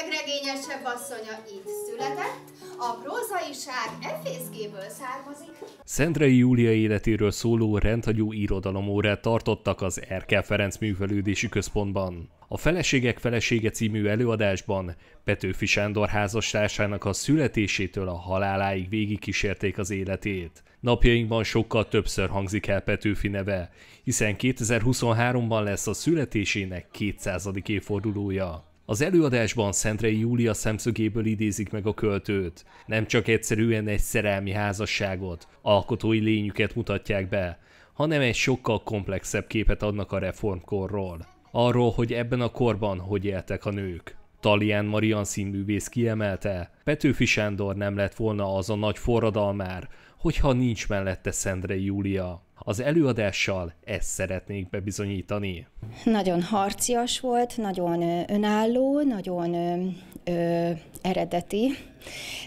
legregényesebb asszonya itt született, a prózaiság efészkéből származik. Szentrei Júlia életéről szóló rendhagyó irodalomórát tartottak az Erkel Ferenc Művelődési Központban. A Feleségek Felesége című előadásban Petőfi Sándor házastársának a születésétől a haláláig végigkísérték az életét. Napjainkban sokkal többször hangzik el Petőfi neve, hiszen 2023-ban lesz a születésének 200. évfordulója. Az előadásban Szentrei Júlia szemszögéből idézik meg a költőt. Nem csak egyszerűen egy szerelmi házasságot, alkotói lényüket mutatják be, hanem egy sokkal komplexebb képet adnak a reformkorról. Arról, hogy ebben a korban hogy éltek a nők. Talián Marian színművész kiemelte, Petőfi Sándor nem lett volna az a nagy forradalmár, hogyha nincs mellette Szentrei Júlia. Az előadással ezt szeretnénk bebizonyítani. Nagyon harcias volt, nagyon önálló, nagyon ö, ö, eredeti.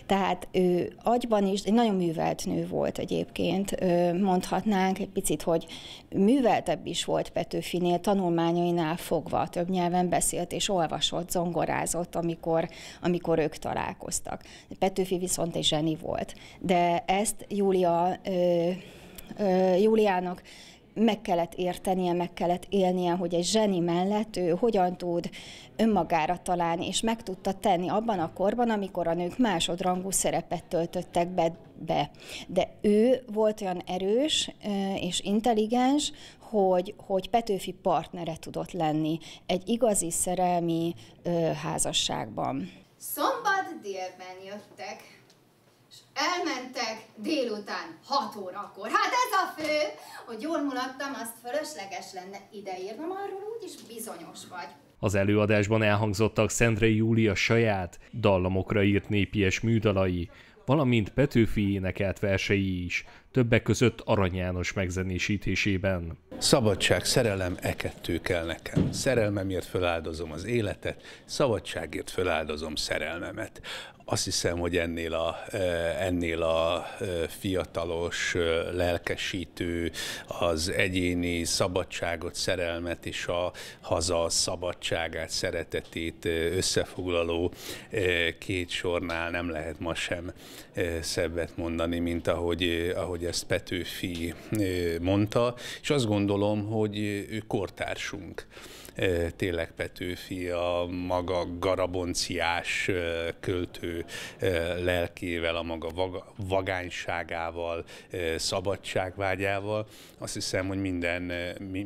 Tehát ő agyban is egy nagyon művelt nő volt egyébként, mondhatnánk egy picit, hogy műveltebb is volt Petőfinél, tanulmányainál fogva, több nyelven beszélt és olvasott, zongorázott, amikor, amikor ők találkoztak. Petőfi viszont egy zseni volt, de ezt Júlia Júliának meg kellett értenie, meg kellett élnie, hogy egy zseni mellett ő hogyan tud önmagára találni, és meg tudta tenni abban a korban, amikor a nők másodrangú szerepet töltöttek be. be. De ő volt olyan erős és intelligens, hogy, hogy Petőfi partnere tudott lenni egy igazi szerelmi házasságban. Szombat délben jöttek Elmentek délután 6 órakor. Hát ez a fő! Hogy jól mulattam, azt fölösleges lenne ideírnom, arról úgyis bizonyos vagy. Az előadásban elhangzottak Szentre Júlia saját, dallamokra írt népies műdalai, valamint Petőfi énekelt versei is, többek között Arany János megzenésítésében. Szabadság, szerelem, e kettő kell nekem. Szerelmemért föláldozom az életet, szabadságért föláldozom szerelmemet. Azt hiszem, hogy ennél a, e, ennél a e, fiatalos, e, lelkesítő, az egyéni szabadságot, szerelmet és a haza szabadságát, szeretetét összefoglaló két sornál nem lehet ma sem szebbet mondani, mint ahogy, ahogy ezt Petőfi mondta, és azt gondolom, hogy ő kortársunk tényleg Petőfi a maga garabonciás költő lelkével, a maga vagányságával, szabadságvágyával. Azt hiszem, hogy minden,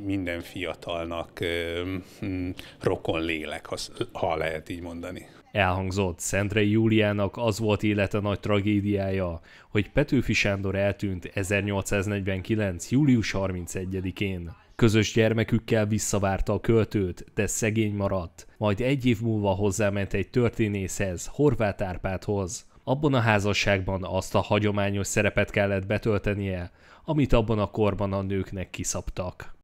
minden fiatalnak rokon lélek, ha lehet így mondani. Elhangzott Szentrei Júliának az volt élete nagy tragédiája, hogy Petőfi Sándor eltűnt 1849. július 31-én. Közös gyermekükkel visszavárta a költőt, de szegény maradt, majd egy év múlva hozzáment egy történészhez, Horváth Árpádhoz. Abban a házasságban azt a hagyományos szerepet kellett betöltenie, amit abban a korban a nőknek kiszabtak.